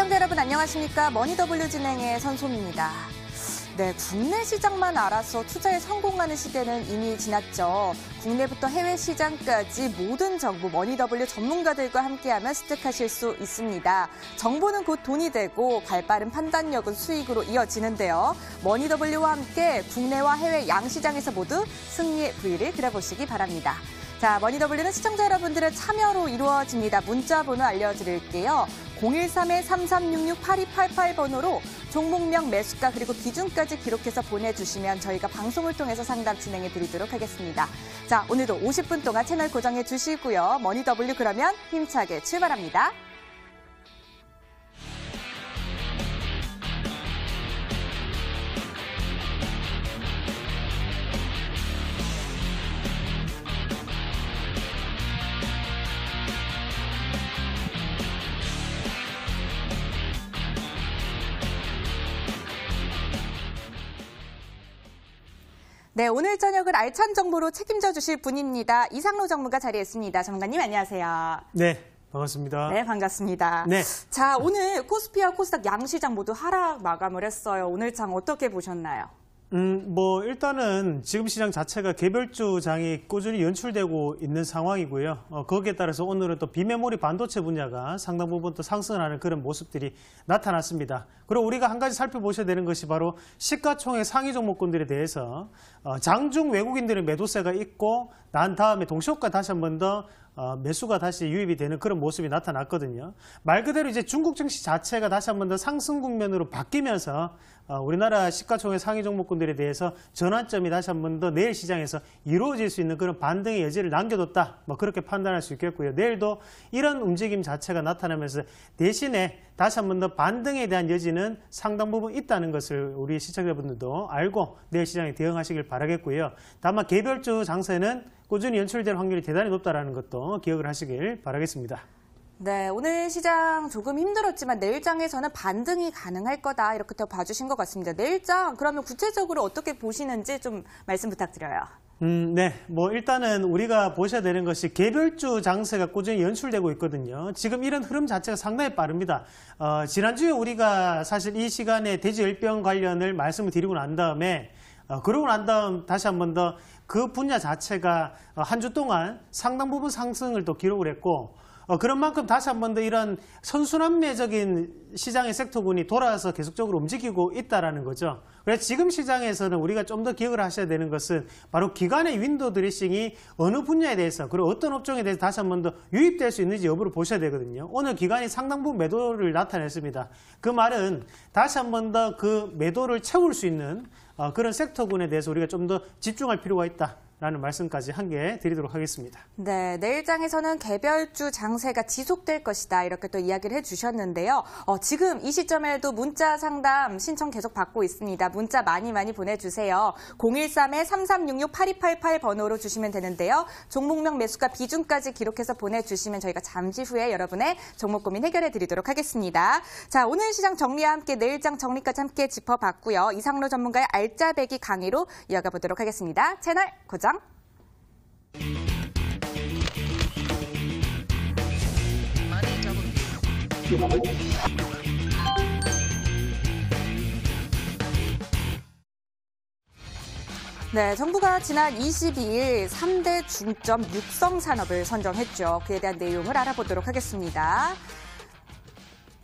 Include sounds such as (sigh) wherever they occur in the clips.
시청자 여러분 안녕하십니까. 머니더블유 진행의 선소입니다. 네, 국내 시장만 알아서 투자에 성공하는 시대는 이미 지났죠. 국내부터 해외 시장까지 모든 정부 머니더블유 전문가들과 함께하면 습득하실 수 있습니다. 정보는 곧 돈이 되고 발빠른 판단력은 수익으로 이어지는데요. 머니더블유와 함께 국내와 해외 양 시장에서 모두 승리의 부위를 그려보시기 바랍니다. 자, 머니더블유는 시청자 여러분들의 참여로 이루어집니다. 문자 번호 알려드릴게요. 0 1 3 3 3 6 6 8 2 8 8번호로 종목명, 매수가 그리고 기준까지 기록해서 보내주시면 저희가 방송을 통해서 상담 진행해 드리도록 하겠습니다. 자, 오늘도 50분 동안 채널 고정해 주시고요. 머니W 그러면 힘차게 출발합니다. 네, 오늘 저녁은 알찬 정보로 책임져 주실 분입니다. 이상로 전문가 자리했습니다. 전문가님 안녕하세요. 네, 반갑습니다. 네, 반갑습니다. 네. 자, 오늘 코스피와 코스닥 양시장 모두 하락 마감을 했어요. 오늘 장 어떻게 보셨나요? 음, 뭐 일단은 지금 시장 자체가 개별주 장이 꾸준히 연출되고 있는 상황이고요. 어, 거기에 따라서 오늘은 또 비메모리 반도체 분야가 상당 부분 또 상승하는 그런 모습들이 나타났습니다. 그리고 우리가 한 가지 살펴보셔야 되는 것이 바로 시가총액 상위 종목군들에 대해서 어, 장중 외국인들의 매도세가 있고 난 다음에 동시효과 다시 한 번더 어, 매수가 다시 유입이 되는 그런 모습이 나타났거든요. 말 그대로 이제 중국 증시 자체가 다시 한 번 더 상승 국면으로 바뀌면서 어, 우리나라 시가총액 상위 종목군들에 대해서 전환점이 다시 한 번 더 내일 시장에서 이루어질 수 있는 그런 반등의 여지를 남겨뒀다. 뭐 그렇게 판단할 수 있겠고요. 내일도 이런 움직임 자체가 나타나면서 대신에 다시 한번 더 반등에 대한 여지는 상당 부분 있다는 것을 우리 시청자분들도 알고 내일 시장에 대응하시길 바라겠고요. 다만 개별주 장세는 꾸준히 연출될 확률이 대단히 높다는 것도 기억을 하시길 바라겠습니다. 네, 오늘 시장 조금 힘들었지만 내일장에서는 반등이 가능할 거다 이렇게 봐주신 것 같습니다. 내일장 그러면 구체적으로 어떻게 보시는지 좀 말씀 부탁드려요. 음, 네. 뭐 일단은 우리가 보셔야 되는 것이 개별주 장세가 꾸준히 연출되고 있거든요. 지금 이런 흐름 자체가 상당히 빠릅니다. 어, 지난주에 우리가 사실 이 시간에 돼지열병 관련을 말씀을 드리고 난 다음에 어, 그러고 난 다음 다시 한 번 더 그 분야 자체가 어, 한주 동안 상당 부분 상승을 또 기록을 했고 어, 그런 만큼 다시 한 번 더 이런 선순환매적인 시장의 섹터군이 돌아서 계속적으로 움직이고 있다는 거죠. 그래서 지금 시장에서는 우리가 좀 더 기억을 하셔야 되는 것은 바로 기관의 윈도우 드레싱이 어느 분야에 대해서 그리고 어떤 업종에 대해서 다시 한 번 더 유입될 수 있는지 여부를 보셔야 되거든요. 오늘 기관이 상당 부분 매도를 나타냈습니다. 그 말은 다시 한 번 더 그 매도를 채울 수 있는 어, 그런 섹터군에 대해서 우리가 좀 더 집중할 필요가 있다. 라는 말씀까지 한개 드리도록 하겠습니다. 네, 내일장에서는 개별주 장세가 지속될 것이다 이렇게 또 이야기를 해주셨는데요. 어, 지금 이 시점에도 문자 상담 신청 계속 받고 있습니다. 문자 많이 많이 보내주세요. 013-3366-8288 번호로 주시면 되는데요. 종목명 매수가 비중까지 기록해서 보내주시면 저희가 잠시 후에 여러분의 종목 고민 해결해 드리도록 하겠습니다. 자, 오늘 시장 정리와 함께 내일장 정리까지 함께 짚어봤고요. 이상로 전문가의 알짜배기 강의로 이어가 보도록 하겠습니다. 채널 고정. 네, 정부가 지난 22일 3대 중점 육성 산업을 선정했죠. 그에 대한 내용을 알아보도록 하겠습니다.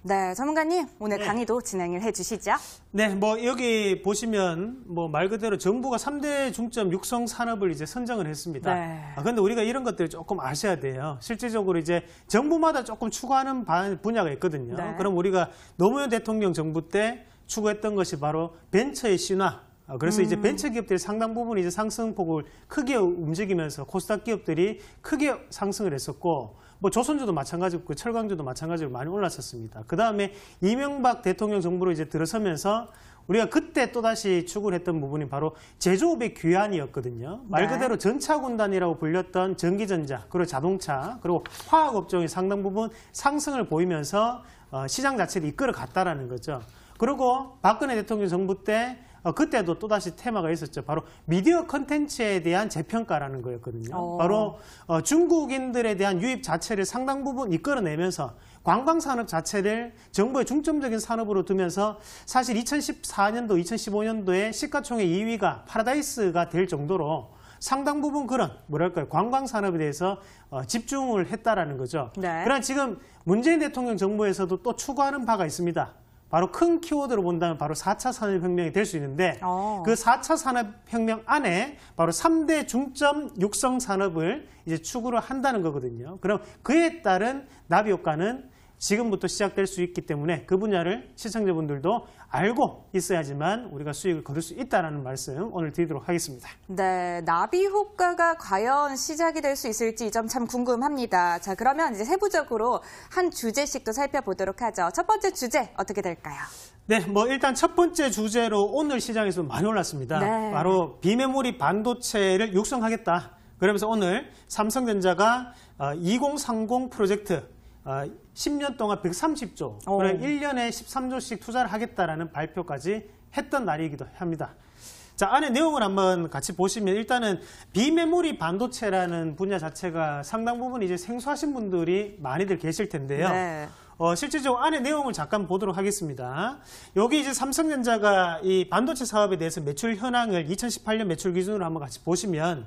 네, 전문가님 오늘 네. 강의도 진행을 해주시죠. 네, 뭐 여기 보시면 뭐 말 그대로 정부가 3대 중점 육성 산업을 이제 선정을 했습니다. 네. 아, 근데 우리가 이런 것들을 조금 아셔야 돼요. 실질적으로 이제 정부마다 조금 추구하는 분야가 있거든요. 네. 그럼 우리가 노무현 대통령 정부 때 추구했던 것이 바로 벤처의 신화, 아, 그래서 음. 이제 벤처 기업들이 상당 부분 이제 상승폭을 크게 움직이면서 코스닥 기업들이 크게 상승을 했었고 뭐 조선주도 마찬가지고 그 철강주도 마찬가지로 많이 올랐었습니다. 그 다음에 이명박 대통령 정부로 이제 들어서면서 우리가 그때 또다시 추구 했던 부분이 바로 제조업의 귀환이었거든요. 말 네. 그대로 전차군단이라고 불렸던 전기전자, 그리고 자동차, 그리고 화학업종의 상당 부분 상승을 보이면서 어, 시장 자체를 이끌어갔다라는 거죠. 그리고 박근혜 대통령 정부 때 어, 그때도 또다시 테마가 있었죠. 바로 미디어 컨텐츠에 대한 재평가라는 거였거든요. 오. 어. 바로 어, 중국인들에 대한 유입 자체를 상당 부분 이끌어내면서 관광 산업 자체를 정부의 중점적인 산업으로 두면서 사실 2014년도, 2015년도에 시가총액 2위가 파라다이스가 될 정도로 상당 부분 그런 뭐랄까요 관광 산업에 대해서 어, 집중을 했다라는 거죠. 네. 그러나 지금 문재인 대통령 정부에서도 또 추구하는 바가 있습니다. 바로 큰 키워드로 본다면 바로 4차 산업혁명이 될 수 있는데 오. 어. 그 4차 산업혁명 안에 바로 3대 중점 육성 산업을 이제 추구를 한다는 거거든요. 그럼 그에 따른 나비 효과는 지금부터 시작될 수 있기 때문에 그 분야를 시청자분들도 알고 있어야지만 우리가 수익을 거둘 수 있다는 말씀 오늘 드리도록 하겠습니다. 네, 나비 효과가 과연 시작이 될 수 있을지 이점참 궁금합니다. 자, 그러면 이제 세부적으로 한 주제씩도 살펴보도록 하죠. 첫 번째 주제 어떻게 될까요? 네, 뭐 일단 첫 번째 주제로 오늘 시장에서 많이 올랐습니다. 네. 바로 비메모리 반도체를 육성하겠다. 그러면서 오늘 삼성전자가 2030 어, 프로젝트 10년 아, 동안 130조, 1년에 13조씩 투자를 하겠다라는 발표까지 했던 날이기도 합니다. 자, 안에 내용을 한번 같이 보시면 일단은 비메모리 반도체라는 분야 자체가 상당 부분 이제 생소하신 분들이 많이들 계실 텐데요. 네. 어, 실제적으로 안에 내용을 잠깐 보도록 하겠습니다. 여기 이제 삼성전자가 이 반도체 사업에 대해서 매출 현황을 2018년 매출 기준으로 한번 같이 보시면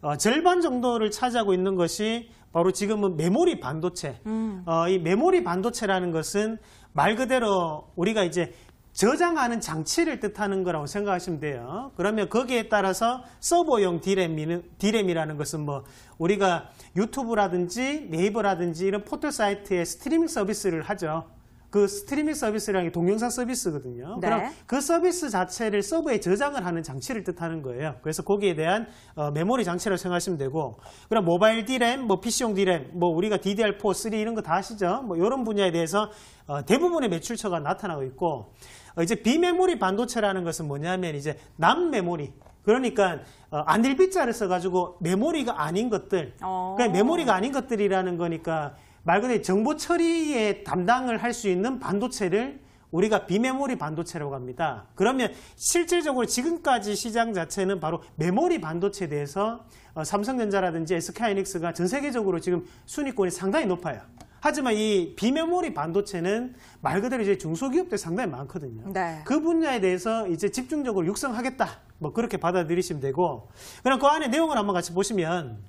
어, 절반 정도를 차지하고 있는 것이 바로 지금은 메모리 반도체. 음. 어, 이 메모리 반도체라는 것은 말 그대로 우리가 이제 저장하는 장치를 뜻하는 거라고 생각하시면 돼요. 그러면 거기에 따라서 서버용 디램이 디램이라는 것은 뭐 우리가 유튜브라든지 네이버라든지 이런 포털 사이트에 스트리밍 서비스를 하죠. 그 스트리밍 서비스라는 게 동영상 서비스거든요. 네. 그럼 그 서비스 자체를 서버에 저장을 하는 장치를 뜻하는 거예요. 그래서 거기에 대한 어, 메모리 장치라고 생각하시면 되고 그럼 모바일 D램, 뭐 PC용 D램, 뭐 우리가 DDR4, 3 이런 거 다 아시죠? 뭐 이런 분야에 대해서 어, 대부분의 매출처가 나타나고 있고 어, 이제 비메모리 반도체라는 것은 뭐냐면 이제 남메모리 그러니까 어, 안일비자를 써가지고 메모리가 아닌 것들 어. 그러 그러니까 메모리가 아닌 것들이라는 거니까 말 그대로 정보 처리에 담당을 할 수 있는 반도체를 우리가 비메모리 반도체라고 합니다. 그러면 실질적으로 지금까지 시장 자체는 바로 메모리 반도체에 대해서 어, 삼성전자라든지 SK하이닉스가 전 세계적으로 지금 순위권이 상당히 높아요. 하지만 이 비메모리 반도체는 말 그대로 이제 중소기업들 상당히 많거든요. 네. 그 분야에 대해서 이제 집중적으로 육성하겠다. 뭐 그렇게 받아들이시면 되고. 그럼 그 안에 내용을 한번 같이 보시면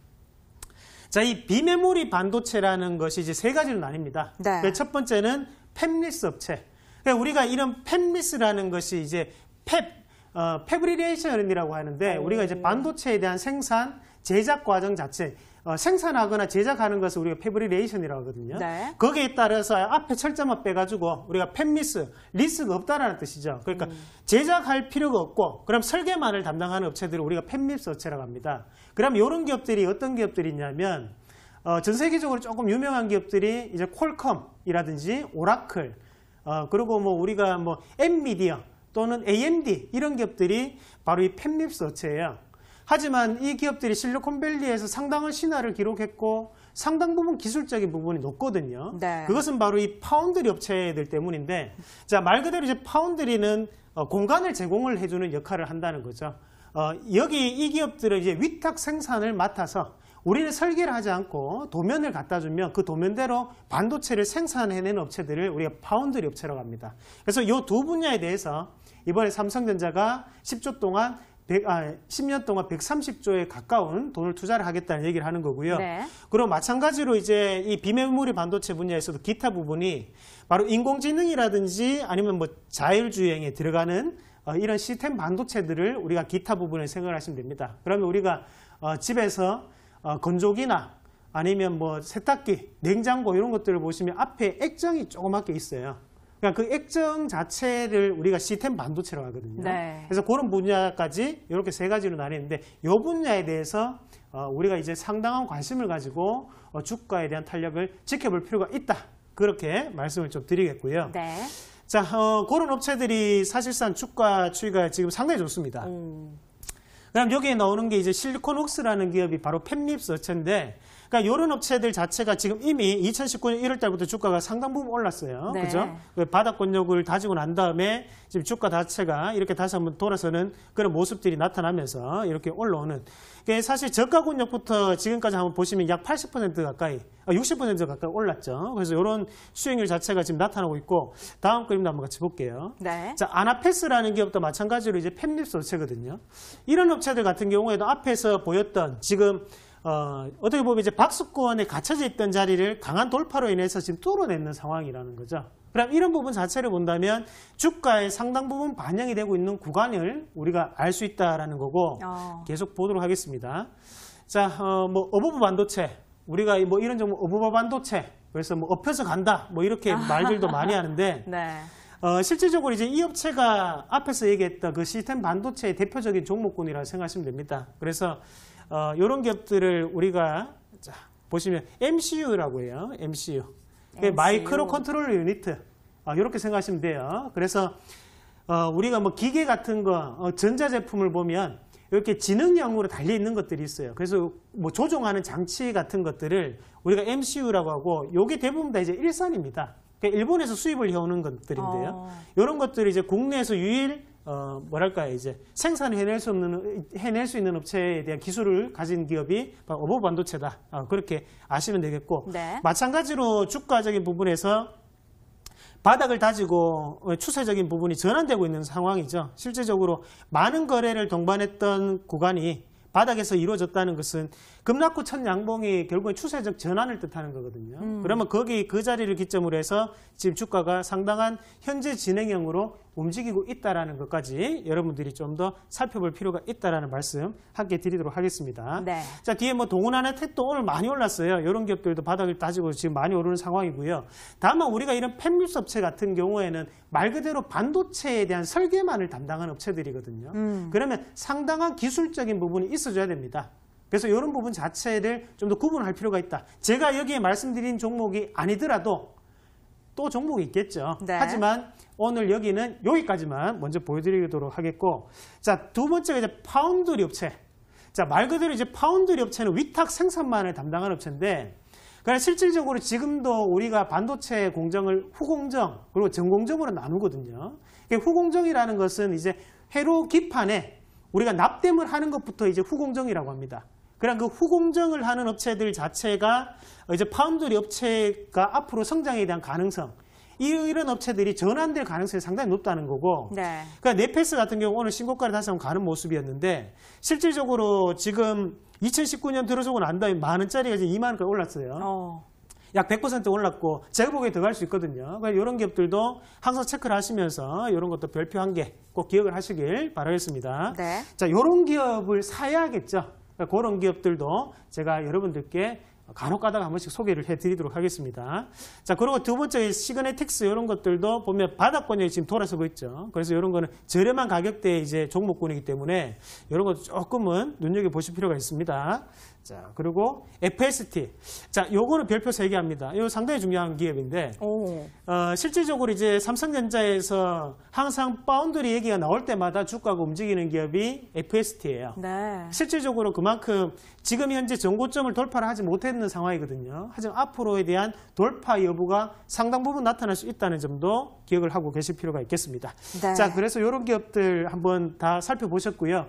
자, 이 비메모리 반도체라는 것이 이제 세 가지로 나뉩니다. 네. 그 첫 번째는 펩리스 업체. 그러니까 우리가 이런 펩리스라는 것이 이제 펩 어, 패브리레이션이라고 하는데 오. 네. 우리가 이제 반도체에 대한 생산, 제작 과정 자체 어, 생산하거나 제작하는 것을 우리가 패브리레이션이라고 하거든요. 네. 거기에 따라서 앞에 철자만 빼가지고 우리가 팹미스, 리스가 없다라는 뜻이죠. 그러니까 음. 제작할 필요가 없고 그럼 설계만을 담당하는 업체들을 우리가 팹미스 업체라고 합니다. 그럼 이런 기업들이 어떤 기업들이 있냐면 어, 전 세계적으로 조금 유명한 기업들이 이제 콜컴이라든지 오라클 어, 그리고 뭐 우리가 뭐 엔미디어 또는 AMD 이런 기업들이 바로 이 팹립 서체예요. 하지만 이 기업들이 실리콘밸리에서 상당한 신화를 기록했고 상당 부분 기술적인 부분이 높거든요. 네. 그것은 바로 이 파운드리 업체들 때문인데 자말 그대로 이제 파운드리는 어, 공간을 제공을 해주는 역할을 한다는 거죠. 어, 여기 이 기업들은 이제 위탁 생산을 맡아서 우리는 설계를 하지 않고 도면을 갖다 주면 그 도면대로 반도체를 생산해낸 업체들을 우리가 파운드리 업체라고 합니다. 그래서 이 두 분야에 대해서 이번에 삼성전자가 10조 동안 100, 아, 10년 동안 130조에 가까운 돈을 투자를 하겠다는 얘기를 하는 거고요. 네. 그럼 마찬가지로 이제 이 비메모리 반도체 분야에서도 기타 부분이 바로 인공지능이라든지 아니면 뭐 자율주행에 들어가는 어, 이런 시스템 반도체들을 우리가 기타 부분을 생각 하시면 됩니다. 그러면 우리가 어, 집에서 어, 건조기나 아니면 뭐 세탁기, 냉장고 이런 것들을 보시면 앞에 액정이 조그맣게 있어요. 그러니까 그 액정 자체를 우리가 시스템 반도체로 하거든요. 네. 그래서 그런 분야까지 이렇게 세 가지로 나뉘는데 이 분야에 대해서 어, 우리가 이제 상당한 관심을 가지고 어, 주가에 대한 탄력을 지켜볼 필요가 있다. 그렇게 말씀을 좀 드리겠고요. 네. 자, 어, 그런 업체들이 사실상 주가 추이가 지금 상당히 좋습니다. 음. 그다음 여기에 나오는 게 이제 실리콘웍스라는 기업이 바로 펜립스 업체인데 그러니까 이런 업체들 자체가 지금 이미 2019년 1월 달부터 주가가 상당 부분 올랐어요. 네. 그죠? 그 바닥권력을 다지고 난 다음에 지금 주가 자체가 이렇게 다시 한번 돌아서는 그런 모습들이 나타나면서 이렇게 올라오는. 사실 저가권력부터 지금까지 한번 보시면 약 80% 가까이, 60% 아, 가까이 올랐죠. 그래서 이런 수익률 자체가 지금 나타나고 있고 다음 그림도 한번 같이 볼게요. 네. 자, 아나페스라는 기업도 마찬가지로 이제 팹립스 업체거든요. 이런 업체들 같은 경우에도 앞에서 보였던 지금 어, 떻게 보면 이제 박수권에 갇혀져 있던 자리를 강한 돌파로 인해서 지금 뚫어내는 상황이라는 거죠. 그럼 이런 부분 자체를 본다면 주가의 상당 부분 반영이 되고 있는 구간을 우리가 알 수 있다라는 거고 어. 계속 보도록 하겠습니다. 자, 어, 뭐 어부부 반도체 우리가 뭐 이런 종목 어부부 반도체 그래서 뭐 엎혀서 간다 뭐 이렇게 (laughs) 말들도 많이 하는데 네. 어, 실질적으로 이제 이 업체가 앞에서 얘기했던 그 시스템 반도체의 대표적인 종목군이라고 생각하시면 됩니다. 그래서 어, 이런 기업들을 우리가 자, 보시면 MCU라고 해요. MCU. MCU. 마이크로 컨트롤 유닛. 어, 아, 이렇게 생각하시면 돼요. 그래서 어, 우리가 뭐 기계 같은 거, 어, 전자제품을 보면 이렇게 지능형으로 달려있는 것들이 있어요. 그래서 뭐 조종하는 장치 같은 것들을 우리가 MCU라고 하고 이게 대부분 다 이제 일산입니다. 그러니까 일본에서 수입을 해오는 것들인데요. 어. 이런 것들이 이제 국내에서 유일 어, 뭐랄까 이제 생산 해낼 수 없는 해낼 수 있는 업체에 대한 기술을 가진 기업이 어버 반도체다 어, 그렇게 아시면 되겠고 네. 마찬가지로 주가적인 부분에서 바닥을 다지고 추세적인 부분이 전환되고 있는 상황이죠. 실제적으로 많은 거래를 동반했던 구간이 바닥에서 이루어졌다는 것은 급락구 첫 양봉이 결국에 추세적 전환을 뜻하는 거거든요. 음. 그러면 거기 그 자리를 기점으로 해서 지금 주가가 상당한 현재 진행형으로 움직이고 있다라는 것까지 여러분들이 좀 더 살펴볼 필요가 있다라는 말씀 함께 드리도록 하겠습니다. 네. 자 뒤에 뭐 동원하나 택도 오늘 많이 올랐어요. 이런 기업들도 바닥을 따지고 지금 많이 오르는 상황이고요. 다만 우리가 이런 팹뉴스 업체 같은 경우에는 말 그대로 반도체에 대한 설계만을 담당한 업체들이거든요. 음. 그러면 상당한 기술적인 부분이 있어줘야 됩니다. 그래서 이런 부분 자체를 좀 더 구분할 필요가 있다. 제가 여기에 말씀드린 종목이 아니더라도 또 종목이 있겠죠. 네. 하지만 오늘 여기는 여기까지만 먼저 보여드리도록 하겠고 자두 번째가 이제 파운드리 업체. 자말 그대로 이제 파운드리 업체는 위탁 생산만을 담당하는 업체인데 그러나 그러니까 실질적으로 지금도 우리가 반도체 공정을 후공정 그리고 전공정으로 나누거든요. 후공정이라는 것은 이제 회로 기판에 우리가 납땜을 하는 것부터 이제 후공정이라고 합니다. 그냥 그 후공정을 하는 업체들 자체가 이제 파운드리 업체가 앞으로 성장에 대한 가능성 이런 업체들이 전환될 가능성이 상당히 높다는 거고 네. 그러니까 네페스 같은 경우 오늘 신고가를 다시 한번 가는 모습이었는데 실질적으로 지금 2019년 들어서고 난 다음에 만 원짜리가 이제 2만 원까지 올랐어요. 어. 약 100% 올랐고 제가 보기에 더 갈 수 있거든요. 그러니까 이런 기업들도 항상 체크를 하시면서 이런 것도 별표 한 개 꼭 기억을 하시길 바라겠습니다. 네. 자, 이런 기업을 사야겠죠. 그러니까 그런 기업들도 제가 여러분들께 간혹 가다가 한 번씩 소개를 해드리도록 하겠습니다. 자, 그리고 두 번째 시그네 텍스 이런 것들도 보면 바닥권이 지금 돌아서고 있죠. 그래서 이런 거는 저렴한 가격대의 이제 종목권이기 때문에 이런 것도 조금은 눈여겨보실 필요가 있습니다. 자, 그리고 FST. 자, 요거는 별표 3개 합니다. 이거 상당히 중요한 기업인데, 어, 실질적으로 이제 삼성전자에서 항상 바운드리 얘기가 나올 때마다 주가가 움직이는 기업이 FST예요. 네. 실질적으로 그만큼 지금 현재 전고점을 돌파를 하지 못했는 상황이거든요. 하지만 앞으로에 대한 돌파 여부가 상당 부분 나타날 수 있다는 점도 기억을 하고 계실 필요가 있겠습니다. 네. 자, 그래서 이런 기업들 한번 다 살펴보셨고요.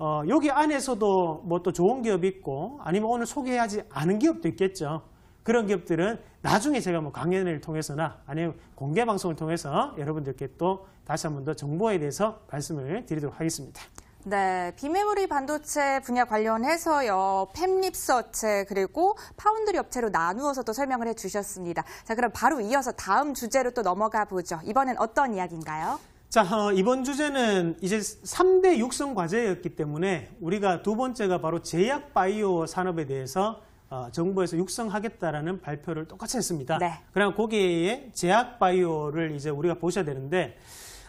어, 여기 안에서도 뭐 또 좋은 기업이 있고 아니면 오늘 소개하지 않은 기업도 있겠죠. 그런 기업들은 나중에 제가 뭐 강연을 통해서나 아니면 공개 방송을 통해서 여러분들께 또 다시 한 번 더 정보에 대해서 말씀을 드리도록 하겠습니다. 네, 비메모리 반도체 분야 관련해서요. 팹립서체 그리고 파운드리 업체로 나누어서 또 설명을 해주셨습니다. 자, 그럼 바로 이어서 다음 주제로 또 넘어가 보죠. 이번엔 어떤 이야기인가요? 자, 어, 이번 주제는 이제 3대 육성 과제였기 때문에 우리가 두 번째가 바로 제약 바이오 산업에 대해서 어, 정부에서 육성하겠다라는 발표를 똑같이 했습니다. 네. 그럼 거기에 제약 바이오를 이제 우리가 보셔야 되는데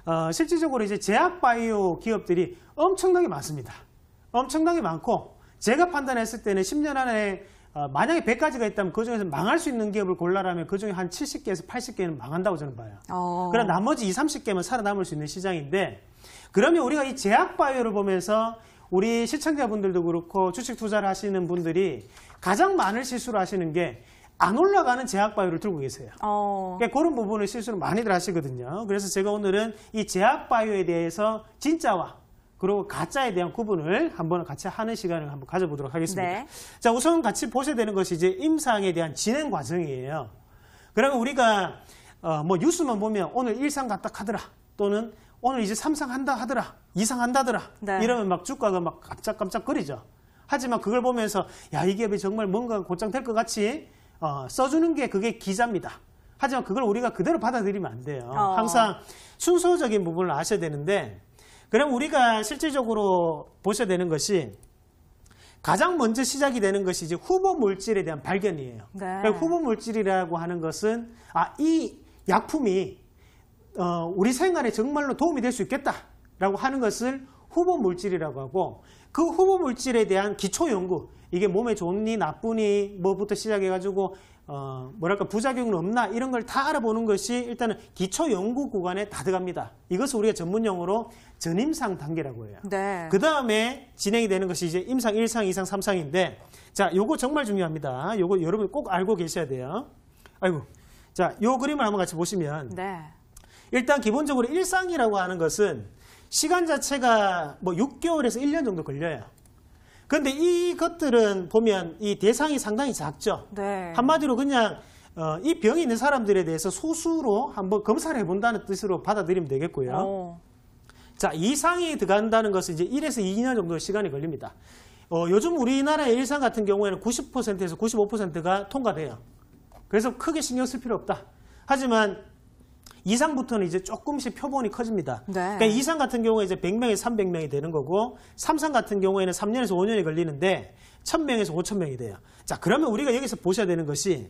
어, 실질적으로 이제 제약 바이오 기업들이 엄청나게 많습니다. 엄청나게 많고 제가 판단했을 때는 10년 안에 어, 만약에 100가지가 있다면 그 중에서 망할 수 있는 기업을 골라라면 그 중에 한 70개에서 80개는 망한다고 저는 봐요. 어. 그럼 나머지 2, 0 30개만 살아남을 수 있는 시장인데 그러면 우리가 이 제약바이오를 보면서 우리 시청자분들도 그렇고 주식 투자를 하시는 분들이 가장 많은 실수를 하시는 게 안 올라가는 제약바이오를 들고 계세요. 어. 그러니까 그런 부분을 실수를 많이들 하시거든요. 그래서 제가 오늘은 이 제약바이오에 대해서 진짜와 그리고 가짜에 대한 구분을 한번 같이 하는 시간을 한번 가져보도록 하겠습니다. 네. 자, 우선 같이 보셔야 되는 것이 이제 임상에 대한 진행 과정이에요. 그러면 우리가 어, 뭐 뉴스만 보면 오늘 일상 갔다 하더라 또는 오늘 이제 삼상한다 하더라 이상한다더라 네. 이러면 막 주가가 막 깜짝깜짝거리죠. 하지만 그걸 보면서 야이 기업이 정말 뭔가 곧장될 것 같이 어, 써주는 게 그게 기자입니다. 하지만 그걸 우리가 그대로 받아들이면 안 돼요. 어. 항상 순서적인 부분을 아셔야 되는데 그럼 우리가 실질적으로 보셔야 되는 것이 가장 먼저 시작이 되는 것이 이제 후보 물질에 대한 발견이에요. 네. 그러니까 후보 물질이라고 하는 것은 아 이 약품이 어, 우리 생활에 정말로 도움이 될 수 있겠다라고 하는 것을 후보 물질이라고 하고 그 후보 물질에 대한 기초 연구 이게 몸에 좋니 나쁘니 뭐부터 시작해가지고 어, 뭐랄까 부작용은 없나 이런 걸 다 알아보는 것이 일단은 기초 연구 구간에 다 들어갑니다. 이것을 우리가 전문 용어로 전임상 단계라고 해요. 네. 그 다음에 진행이 되는 것이 이제 임상 1상, 2상, 3상인데 자, 요거 정말 중요합니다. 요거 여러분 꼭 알고 계셔야 돼요. 아이고. 자, 요 그림을 한번 같이 보시면 네. 일단 기본적으로 1상이라고 하는 것은 시간 자체가 뭐 6개월에서 1년 정도 걸려요. 그런데 이것들은 보면 이 대상이 상당히 작죠. 네. 한마디로 그냥 어, 이 병이 있는 사람들에 대해서 소수로 한번 검사를 해본다는 뜻으로 받아들이면 되겠고요. 오. 어. 자, 이상이 들어간다는 것은 이제 1에서 2년 정도 의 시간이 걸립니다. 어, 요즘 우리나라의 일상 같은 경우에는 90%에서 95%가 통과돼요. 그래서 크게 신경 쓸 필요 없다. 하지만 이상부터는 이제 조금씩 표본이 커집니다. 네. 그러니까 이상 같은 경우에 이제 1 0 0명에 300명이 되는 거고 삼상 같은 경우에는 3년에서 5년이 걸리는데 1000명에서 5000명이 돼요. 자, 그러면 우리가 여기서 보셔야 되는 것이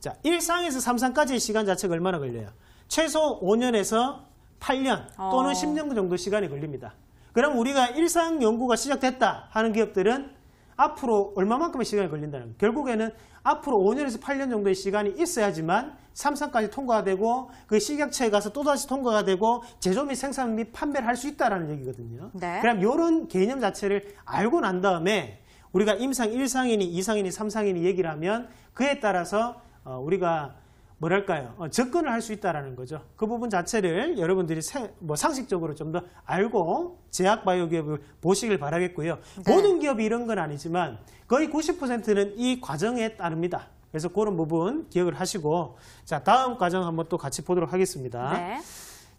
자, 일상에서삼상까지의 시간 자체가 얼마나 걸려요? 최소 5년에서 8년 어. 또는 어. 10년 정도 시간이 걸립니다. 그럼 우리가 일상 연구가 시작됐다 하는 기업들은 앞으로 얼마만큼의 시간이 걸린다는 결국에는 앞으로 5년에서 8년 정도의 시간이 있어야지만 삼성까지 통과되고 그 식약처에 가서 또다시 통과가 되고 제조 및 생산 및 판매를 할 수 있다는 얘기거든요. 네. 그럼 이런 개념 자체를 알고 난 다음에 우리가 임상 1상인이2상인이3상인이 얘기를 하면 그에 따라서 어, 우리가 뭐랄까요 어, 접근을 할 수 있다라는 거죠. 그 부분 자체를 여러분들이 세, 뭐 상식적으로 좀 더 알고 제약 바이오 기업을 보시길 바라겠고요. 네. 모든 기업이 이런 건 아니지만 거의 90%는 이 과정에 따릅니다. 그래서 그런 부분 기억을 하시고 자 다음 과정 한번 또 같이 보도록 하겠습니다. 네.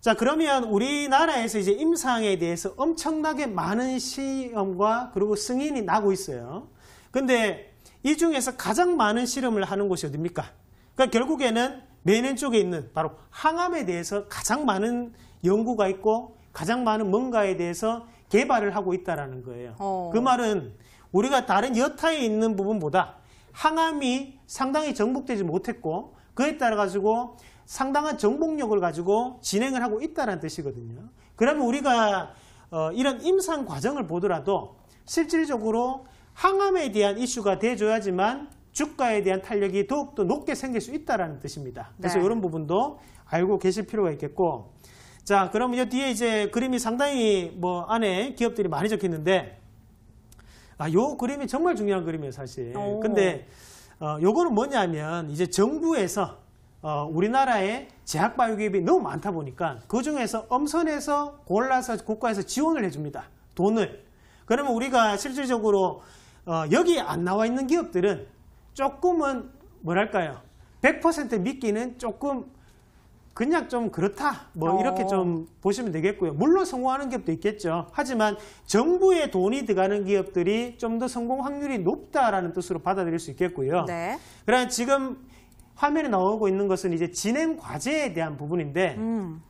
자 그러면 우리나라에서 이제 임상에 대해서 엄청나게 많은 시험과 그리고 승인이 나고 있어요. 근데 이 중에서 가장 많은 실험을 하는 곳이 어디입니까? 그러니까 결국에는 매년 쪽에 있는 바로 항암에 대해서 가장 많은 연구가 있고 가장 많은 뭔가에 대해서 개발을 하고 있다는 라 거예요. 어. 그 말은 우리가 다른 여타에 있는 부분보다 항암이 상당히 정복되지 못했고 그에 따라 가지고 상당한 정복력을 가지고 진행을 하고 있다는 뜻이거든요. 그러면 우리가 어, 이런 임상 과정을 보더라도 실질적으로 항암에 대한 이슈가 돼줘야지만 주가에 대한 탄력이 더욱더 높게 생길 수 있다는 뜻입니다. 그래서 네. 이런 부분도 알고 계실 필요가 있겠고 자 그러면 이 뒤에 이제 그림이 상당히 뭐 안에 기업들이 많이 적혀 있는데 아, 요 그림이 정말 중요한 그림이에요, 사실. 오. 근데 어, 요거는 뭐냐면 이제 정부에서 어, 우리나라에 제약바이오기업이 너무 많다 보니까 그 중에서 엄선해서 골라서 국가에서 지원을 해줍니다. 돈을. 그러면 우리가 실질적으로 어, 여기 안 나와 있는 기업들은 조금은 뭐랄까요? 100% 믿기는 조금 그냥 좀 그렇다 뭐 이렇게 어. 좀 보시면 되겠고요. 물론 성공하는 기업도 있겠죠. 하지만 정부의 돈이 들어가는 기업들이 좀 더 성공 확률이 높다라는 뜻으로 받아들일 수 있겠고요. 네. 그러나 지금 화면에 나오고 있는 것은 이제 진행 과제에 대한 부분인데 음.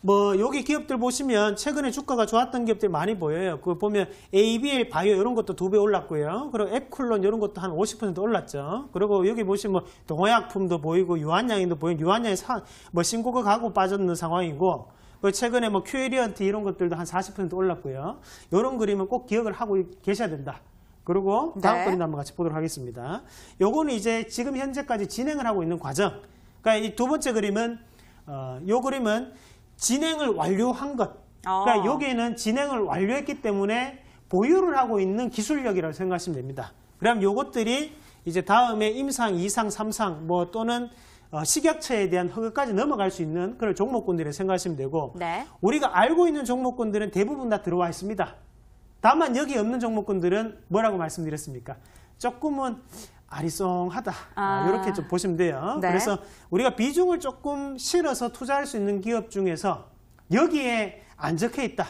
뭐 여기 기업들 보시면 최근에 주가가 좋았던 기업들 이 많이 보여요. 그 보면 ABL 바이오 이런 것도 두 배 올랐고요. 그리고 앱쿨론 이런 것도 한 50% 올랐죠. 그리고 여기 보시면 뭐 동화약품도 보이고 유한양이도 보이고 유한양이 사, 뭐 신고가 가고 빠졌는 상황이고 그 최근에 뭐큐에리언트 이런 것들도 한 40% 올랐고요. 이런 그림은 꼭 기억을 하고 계셔야 된다. 그리고 다음 네. 그림 한번 같이 보도록 하겠습니다. 요거는 이제 지금 현재까지 진행을 하고 있는 과정. 그러니까 이 두 번째 그림은 어, 요 그림은 진행을 완료한 것. 어. 그러니까 여기에는 진행을 완료했기 때문에 보유를 하고 있는 기술력이라고 생각하시면 됩니다. 그럼 이것들이 이제 다음에 임상, 이상삼상뭐 또는 어, 식약처에 대한 허가까지 넘어갈 수 있는 그런 종목군들을 생각하시면 되고 네. 우리가 알고 있는 종목군들은 대부분 다 들어와 있습니다. 다만 여기 없는 종목군들은 뭐라고 말씀드렸습니까? 조금은 아리송하다 아. 이렇게 아, 좀 보시면 돼요. 네. 그래서 우리가 비중을 조금 실어서 투자할 수 있는 기업 중에서 여기에 안 적혀 있다.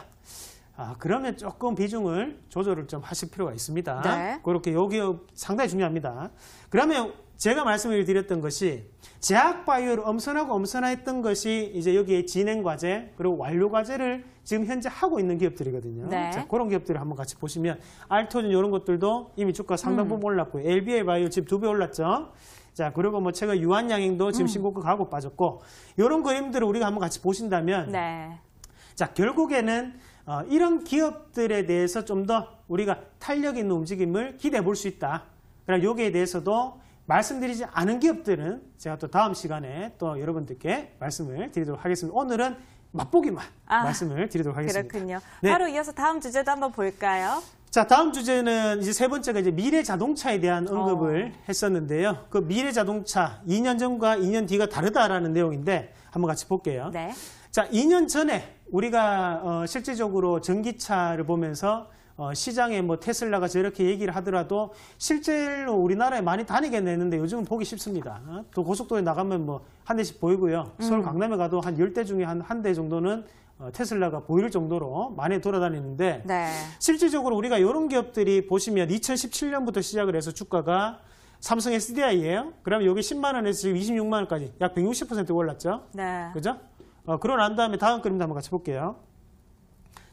아, 그러면 조금 비중을 조절을 좀 하실 필요가 있습니다. 네. 그렇게 요 기업 상당히 중요합니다. 그러면 제가 말씀을 드렸던 것이 제약 바이오를 엄선하고 엄선화했던 것이 이제 여기에 진행 과제 그리고 완료 과제를 지금 현재 하고 있는 기업들이거든요. 네. 자, 그런 기업들을 한번 같이 보시면 알토진 이런 것들도 이미 주가 상당 부분 음. 올랐고 LBA 바이오 지금 두 배 올랐죠. 자 그리고 뭐 최근 유한양행도 지금 음. 신고가 가고 빠졌고 이런 그림들을 우리가 한번 같이 보신다면 네. 자 결국에는 어, 이런 기업들에 대해서 좀 더 우리가 탄력 있는 움직임을 기대해 볼 수 있다. 그럼 여기에 대해서도 말씀드리지 않은 기업들은 제가 또 다음 시간에 또 여러분들께 말씀을 드리도록 하겠습니다. 오늘은 맛보기만 아, 말씀을 드리도록 하겠습니다. 그렇군요. 네. 바로 이어서 다음 주제도 한번 볼까요? 자, 다음 주제는 이제 세 번째가 이제 미래 자동차에 대한 어. 언급을 어. 했었는데요. 그 미래 자동차 2년 전과 2년 뒤가 다르다라는 내용인데 한번 같이 볼게요. 네. 자, 2년 전에 우리가 어, 실제적으로 전기차를 보면서 어, 시장에 뭐 테슬라가 저렇게 얘기를 하더라도 실제로 우리나라에 많이 다니게네는데 요즘은 보기 쉽습니다. 어? 또 고속도로에 나가면 뭐 한 대씩 보이고요. 서울 음. 강남에 가도 한 열 대 중에 한 한 대 정도는 어, 테슬라가 보일 정도로 많이 돌아다니는데 네. 실질적으로 우리가 이런 기업들이 보시면 2017년부터 시작을 해서 주가가 삼성 SDI예요. 그러면 여기 10만 원에서 지금 26만 원까지 약 160% 올랐죠. 네. 그죠? 어, 그러고 난 다음에 다음 그림도 한번 같이 볼게요.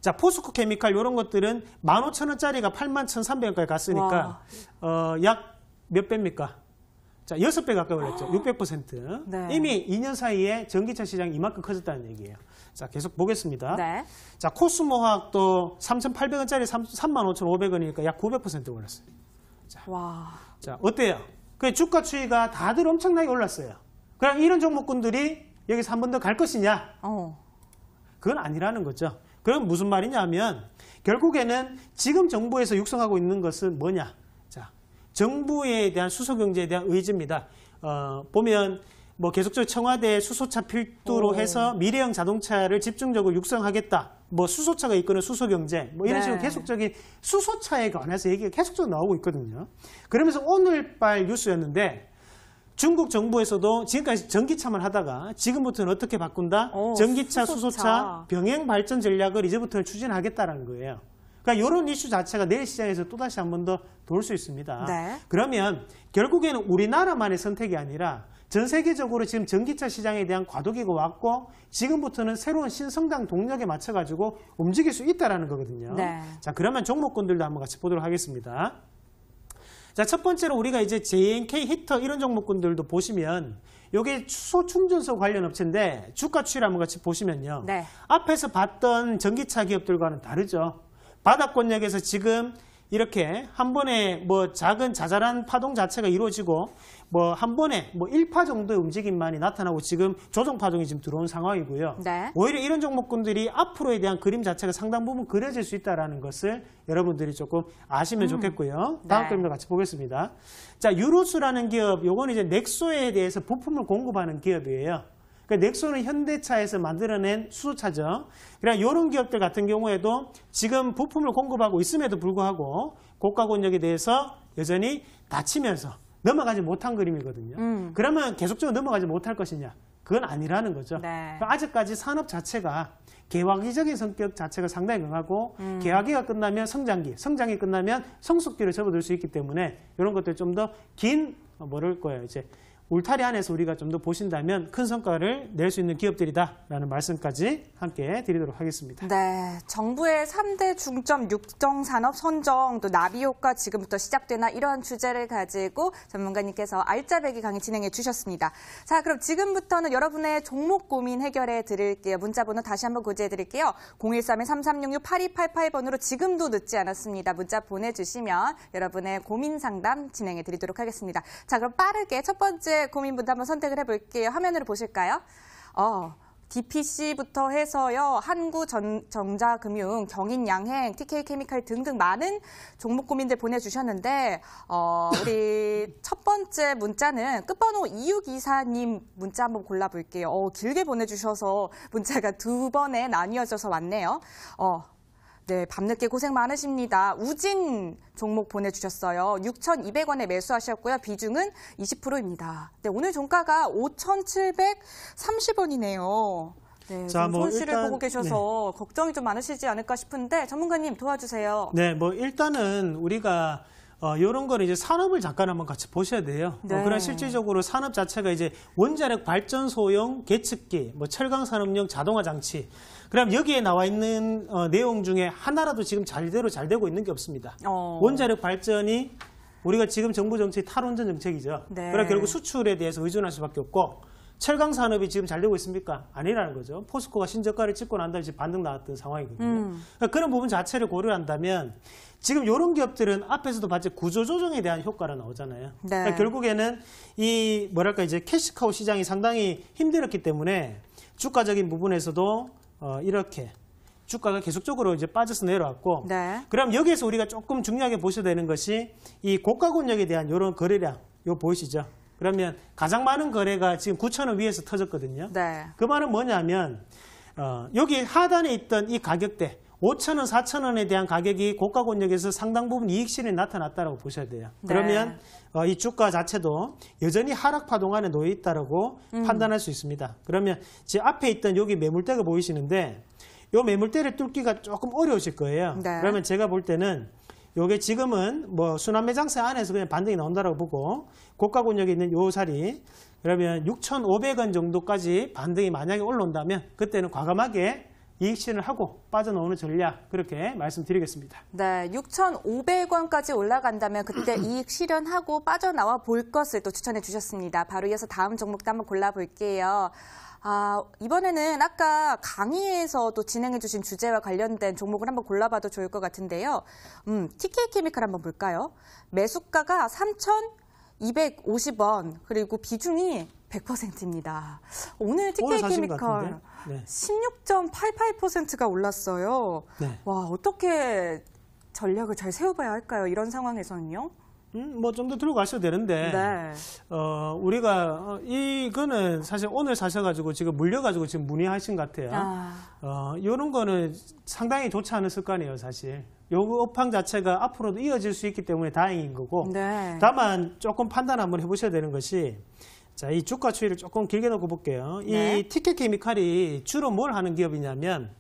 자, 포스코 케미칼 이런 것들은 15,000원짜리가 81,300원까지 갔으니까 어, 약 몇 배입니까? 자, 6배 가까이 올랐죠. 600%. 네. 이미 2년 사이에 전기차 시장이 이만큼 커졌다는 얘기예요. 자, 계속 보겠습니다. 네. 자, 코스모 화학도 3,800원짜리 35,500원이니까 약 900% 올랐어요. 자, 와. 자, 어때요? 그 주가 추이가 다들 엄청나게 올랐어요. 그럼 이런 종목군들이 여기서 한 번 더 갈 것이냐? 어. 그건 아니라는 거죠. 그럼 무슨 말이냐면 결국에는 지금 정부에서 육성하고 있는 것은 뭐냐? 자, 정부에 대한 수소경제에 대한 의지입니다. 어, 보면 뭐 계속적으로 청와대 수소차 필두로 오. 해서 미래형 자동차를 집중적으로 육성하겠다. 뭐 수소차가 이끄는 수소경제 뭐 이런 네. 식으로 계속적인 수소차에 관해서 얘기가 계속적으로 나오고 있거든요. 그러면서 오늘 발 뉴스였는데 중국 정부에서도 지금까지 전기차만 하다가 지금부터는 어떻게 바꾼다? 오, 어, 전기차, 수소차. 수소차. 병행 발전 전략을 이제부터는 추진하겠다라는 거예요. 그러니까 이런 이슈 자체가 내일 시장에서 또다시 한 번 더 돌 수 있습니다. 네. 그러면 결국에는 우리나라만의 선택이 아니라 전 세계적으로 지금 전기차 시장에 대한 과도기가 왔고 지금부터는 새로운 신성장 동력에 맞춰 가지고 움직일 수 있다라는 거거든요. 네. 자, 그러면 종목권들도 한번 같이 보도록 하겠습니다. 자, 첫 번째로 우리가 이제 JNK 히터 이런 종목군들도 보시면 요게 소충전소 관련 업체인데 주가 추이를 한번 같이 보시면요. 네. 앞에서 봤던 전기차 기업들과는 다르죠. 바닥권역에서 지금 이렇게 한 번에 뭐 작은 자잘한 파동 자체가 이루어지고 뭐 한 번에 뭐 1파 정도의 움직임만이 나타나고 지금 조정 파동이 지금 들어온 상황이고요. 네. 오히려 이런 종목군들이 앞으로에 대한 그림 자체가 상당 부분 그려질 수 있다는 것을 여러분들이 조금 아시면 음. 좋겠고요. 네. 다음 네. 그림도 같이 보겠습니다. 자, 유로스라는 기업, 요건 이제 넥소에 대해서 부품을 공급하는 기업이에요. 그러니까 넥소는 현대차에서 만들어낸 수소차죠. 그러 그러니까 이런 기업들 같은 경우에도 지금 부품을 공급하고 있음에도 불구하고 고가 권역에 대해서 여전히 다치면서 넘어가지 못한 그림이거든요. 음. 그러면 계속적으로 넘어가지 못할 것이냐? 그건 아니라는 거죠. 네. 그러니까 아직까지 산업 자체가 개화기적인 성격 자체가 상당히 강하고 음. 개화기가 끝나면 성장기, 성장이 끝나면 성숙기를 접어들 수 있기 때문에 이런 것들 좀 더긴 뭐를 거예요. 이제 울타리 안에서 우리가 좀 더 보신다면 큰 성과를 낼 수 있는 기업들이다라는 말씀까지 함께 드리도록 하겠습니다. 네, 정부의 3대 중점 육성산업 선정, 또 나비 효과 지금부터 시작되나 이러한 주제를 가지고 전문가님께서 알짜배기 강의 진행해 주셨습니다. 자, 그럼 지금부터는 여러분의 종목 고민 해결해 드릴게요. 문자번호 다시 한번 고지해 드릴게요. 013-3366-8288번으로 지금도 늦지 않았습니다. 문자 보내주시면 여러분의 고민 상담 진행해 드리도록 하겠습니다. 자, 그럼 빠르게 첫 번째 번째 고민분도 한번 선택을 해볼게요. 화면으로 보실까요? 어. DPC부터 해서요, 한구 정자금융, 경인 양행, TK 케미칼 등등 많은 종목 고민들 보내주셨는데, 어, 우리 (laughs) 첫 번째 문자는 끝번호 2624님 문자 한번 골라볼게요. 어, 길게 보내주셔서 문자가 두 번에 나뉘어져서 왔네요. 어, 네, 밤늦게 고생 많으십니다. 우진 종목 보내주셨어요. 6,200원에 매수하셨고요. 비중은 20%입니다. 네, 오늘 종가가 5,730원이네요. 네, 자, 뭐 손실을 일단, 보고 계셔서 네. 걱정이 좀 많으시지 않을까 싶은데 전문가님 도와주세요. 네, 뭐 일단은 우리가 어, 이런 걸 이제 산업을 잠깐 한번 같이 보셔야 돼요. 뭐 네. 어, 그러나 실질적으로 산업 자체가 이제 원자력 발전 소형 계측기, 뭐 철강 산업용 자동화 장치. 그럼 여기에 나와 있는 어, 내용 중에 하나라도 지금 잘대로 잘 되고 있는 게 없습니다. 어. 원자력 발전이 우리가 지금 정부 정책 이 탈원전 정책이죠. 네. 그러나 결국 수출에 대해서 의존할 수밖에 없고 철강 산업이 지금 잘 되고 있습니까? 아니라는 거죠. 포스코가 신저가를 찍고 난 다음에 반등 나왔던 상황이거든요. 음. 그러니까 그런 부분 자체를 고려한다면 지금 이런 기업들은 앞에서도 봤지 구조조정에 대한 효과가 나오잖아요. 네. 그러니까 결국에는 이 뭐랄까 이제 캐시카우 시장이 상당히 힘들었기 때문에 주가적인 부분에서도 어, 이렇게 주가가 계속적으로 이제 빠져서 내려왔고 네. 그럼 여기에서 우리가 조금 중요하게 보셔야 되는 것이 이 고가 권역에 대한 이런 거래량 이거 보이시죠? 그러면 가장 많은 거래가 지금 9천원 위에서 터졌거든요. 네. 그 말은 뭐냐면 어, 여기 하단에 있던 이 가격대 5천원, 4천원에 대한 가격이 고가 권역에서 상당 부분 이익 실이 나타났다고 보셔야 돼요. 네. 그러면 어, 이 주가 자체도 여전히 하락 파동 안에 놓여 있다고 음. 판단할 수 있습니다. 그러면 제 앞에 있던 여기 매물대가 보이시는데 이 매물대를 뚫기가 조금 어려우실 거예요. 네. 그러면 제가 볼 때는 요게 지금은 뭐 순환 매장세 안에서 그냥 반등이 나온다라고 보고 고가 권역에 있는 요 자리 그러면 6,500원 정도까지 반등이 만약에 올라온다면 그때는 과감하게 이익 실현을 하고 빠져나오는 전략 그렇게 말씀드리겠습니다. 네, 6,500원까지 올라간다면 그때 (clears throat) 이익 실현하고 빠져나와 볼 것을 또 추천해 주셨습니다. 바로 이어서 다음 종목도 한번 골라볼게요. 아, 이번에는 아까 강의에서 도 진행해 주신 주제와 관련된 종목을 한번 골라봐도 좋을 것 같은데요. 음, TK 케미칼 한번 볼까요? 매수가가 3,250원, 그리고 비중이 100%입니다. 오늘 TK 오 케미칼 네. 16.88%가 올랐어요. 네. 와, 어떻게 전략을 잘 세워봐야 할까요? 이런 상황에서는요? 음, 뭐좀 더 들어가셔도 되는데 네. 어, 우리가 어, 이거는 사실 오늘 사셔가지고 지금 물려가지고 지금 문의하신 것 같아요. 아. 어, 이런 거는 상당히 좋지 않은 습관이에요, 사실. 요 업황 자체가 앞으로도 이어질 수 있기 때문에 다행인 거고 네. 다만 조금 판단 한번 해보셔야 되는 것이 자, 이 주가 추이를 조금 길게 놓고 볼게요. 네. 이 티켓 케미칼이 주로 뭘 하는 기업이냐면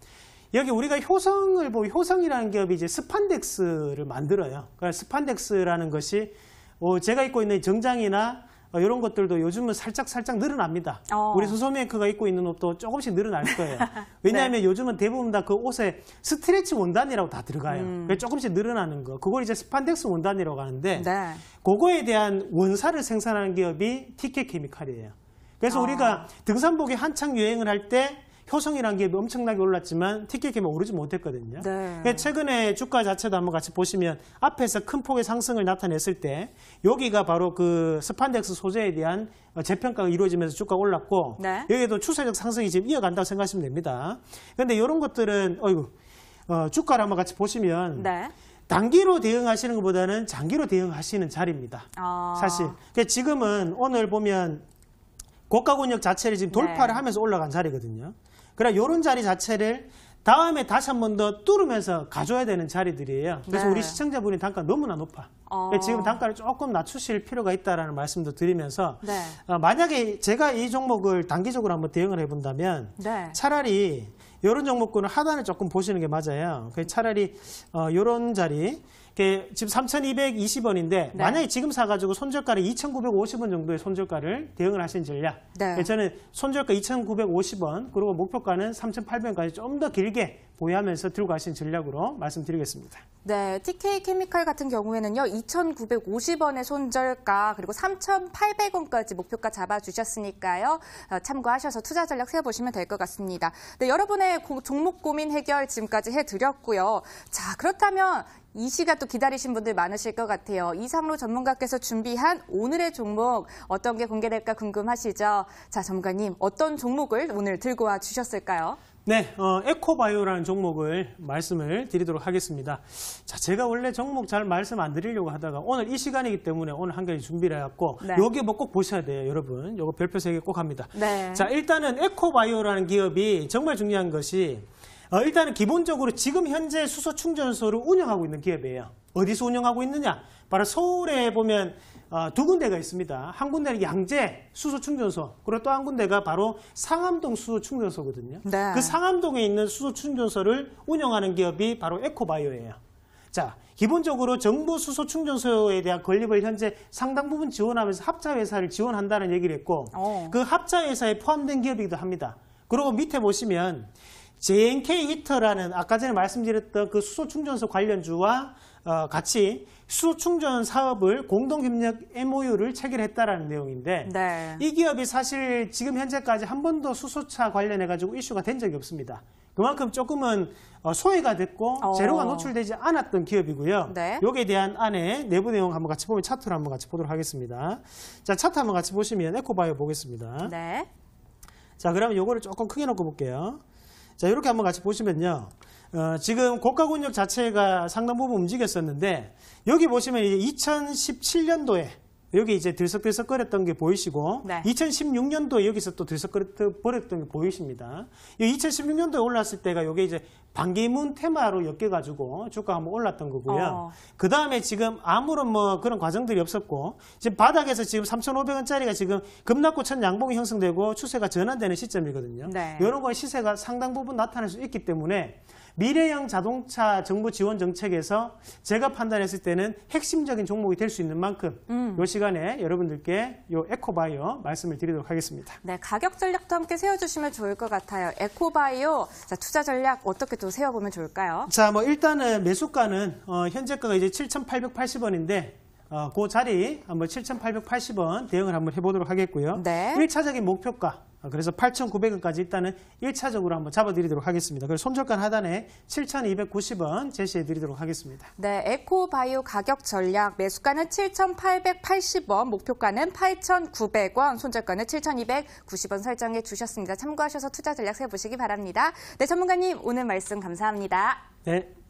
여기 우리가 효성을 보면 효성이라는 기업이 이제 스판덱스를 만들어요. 그러니까 스판덱스라는 것이 어, 제가 입고 있는 정장이나 어, 이런 것들도 요즘은 살짝 살짝 늘어납니다. 어. 우리 소소메이커가 입고 있는 옷도 조금씩 늘어날 거예요. (laughs) 네. 왜냐하면 네. 요즘은 대부분 다 그 옷에 스트레치 원단이라고 다 들어가요. 음. 조금씩 늘어나는 거. 그걸 이제 스판덱스 원단이라고 하는데 네. 그거에 대한 원사를 생산하는 기업이 TK 케미칼이에요. 그래서 어. 우리가 등산복이 한창 유행을 할때 효성이라는 기 엄청나게 올랐지만 티켓 기업 오르지 못했거든요. 네. 그러니까 최근에 주가 자체도 한번 같이 보시면 앞에서 큰 폭의 상승을 나타냈을 때 여기가 바로 그 스판덱스 소재에 대한 어, 재평가가 이루어지면서 주가 가 올랐고 네. 여기에도 추세적 상승이 지금 이어간다고 생각하시면 됩니다. 그런데 이런 것들은 어이구 어, 주가를 한번 같이 보시면 네. 단기로 대응하시는 것보다는 장기로 대응하시는 자리입니다. 아... 사실 그러니까 지금은 오늘 보면 고가 권역 자체를 지금 돌파를 네. 하면서 올라간 자리거든요. 그래 요런 자리 자체를 다음에 다시 한 번 더 뚫으면서 가져야 되는 자리들이에요. 그래서 네. 우리 시청자분이 단가 너무나 높아. 어. 지금 단가를 조금 낮추실 필요가 있다는 라 말씀도 드리면서 네. 어, 만약에 제가 이 종목을 단기적으로 한번 대응을 해본다면 네. 차라리 이런 종목군은 하단을 조금 보시는 게 맞아요. 그 차라리 어, 이런 자리 그 지금 3,220원인데 네. 만약에 지금 사가지고 손절가를 2,950원 정도의 손절가를 대응을 하신 전략. 네. 그러니까 저는 손절가 2,950원 그리고 목표가는 3,800원까지 좀 더 길게 보유하면서 들고 가신 전략으로 말씀드리겠습니다. 네, TK 케미칼 같은 경우에는요. 2,950원의 손절가 그리고 3,800원까지 목표가 잡아주셨으니까요. 어, 참고하셔서 투자 전략 세워보시면 될 것 같습니다. 네, 여러분의 종목 고민 해결 지금까지 해드렸고요. 자, 그렇다면 이 시각 또 기다리신 분들 많으실 것 같아요. 이상로 전문가께서 준비한 오늘의 종목 어떤 게 공개될까 궁금하시죠? 자, 전문가님 어떤 종목을 오늘 들고 와 주셨을까요? 네, 어, 에코바이오라는 종목을 말씀을 드리도록 하겠습니다. 자, 제가 원래 종목 잘 말씀 안 드리려고 하다가 오늘 이 시간이기 때문에 오늘 한 가지 준비를 해갖고 네. 여기 뭐 꼭 보셔야 돼요, 여러분. 이거 별표 세 개 꼭 합니다. 네. 자, 일단은 에코바이오라는 기업이 정말 중요한 것이 어, 일단은 기본적으로 지금 현재 수소 충전소를 운영하고 있는 기업이에요. 어디서 운영하고 있느냐? 바로 서울에 보면 어, 두 군데가 있습니다. 한 군데는 양재 수소 충전소, 그리고 또 한 군데가 바로 상암동 수소 충전소거든요. 네. 그 상암동에 있는 수소 충전소를 운영하는 기업이 바로 에코바이오예요. 자, 기본적으로 정부 수소 충전소에 대한 건립을 현재 상당 부분 지원하면서 합자회사를 지원한다는 얘기를 했고, 오. 어. 그 합자회사에 포함된 기업이기도 합니다. 그리고 밑에 보시면 JNK 히터라는 아까 전에 말씀드렸던 그 수소 충전소 관련주와 어, 같이 수소 충전 사업을 공동 협력 MOU를 체결했다라는 내용인데 네. 이 기업이 사실 지금 현재까지 한 번도 수소차 관련해 가지고 이슈가 된 적이 없습니다. 그만큼 조금은 어, 소외가 됐고 어. 재료가 노출되지 않았던 기업이고요. 네. 여기에 대한 안에 내부 내용 한번 같이 보면 차트를 한번 같이 보도록 하겠습니다. 자 차트 한번 같이 보시면 에코바이오 보겠습니다. 네. 자 그러면 요거를 조금 크게 놓고 볼게요. 자, 이렇게 한번 같이 보시면요. 어, 지금 고가 권역 자체가 상당 부분 움직였었는데 여기 보시면 이제 2017년도에 여기 이제 들썩들썩거렸던 게 보이시고 네. 2016년도에 여기서 또 들썩거렸던 게 보이십니다. 2016년도에 올랐을 때가 이게 이제 반기문 테마로 엮여가지고 주가 한번 올랐던 거고요. 어. 그 다음에 지금 아무런 뭐 그런 과정들이 없었고 지금 바닥에서 지금 3,500원짜리가 지금 급락고 천 양봉이 형성되고 추세가 전환되는 시점이거든요. 네. 이런 건 시세가 상당 부분 나타날 수 있기 때문에 미래형 자동차 정부 지원 정책에서 제가 판단했을 때는 핵심적인 종목이 될 수 있는 만큼 음. 이 시간에 여러분들께 이 에코바이오 말씀을 드리도록 하겠습니다. 네, 가격 전략도 함께 세워주시면 좋을 것 같아요. 에코바이오 자, 투자 전략 어떻게 또 세워보면 좋을까요? 자, 뭐 일단은 매수가는 어, 현재가가 이제 7,880원인데 어, 그 자리 한번 7,880원 대응을 한번 해보도록 하겠고요. 네. 1차적인 목표가 어, 그래서 8,900원까지 일단은 1차적으로 한번 잡아드리도록 하겠습니다. 그리고 손절가 하단에 7,290원 제시해드리도록 하겠습니다. 네, 에코바이오 가격 전략 매수가는 7,880원, 목표가는 8,900원, 손절가는 7,290원 설정해 주셨습니다. 참고하셔서 투자 전략 세보시기 바랍니다. 네, 전문가님 오늘 말씀 감사합니다. 네,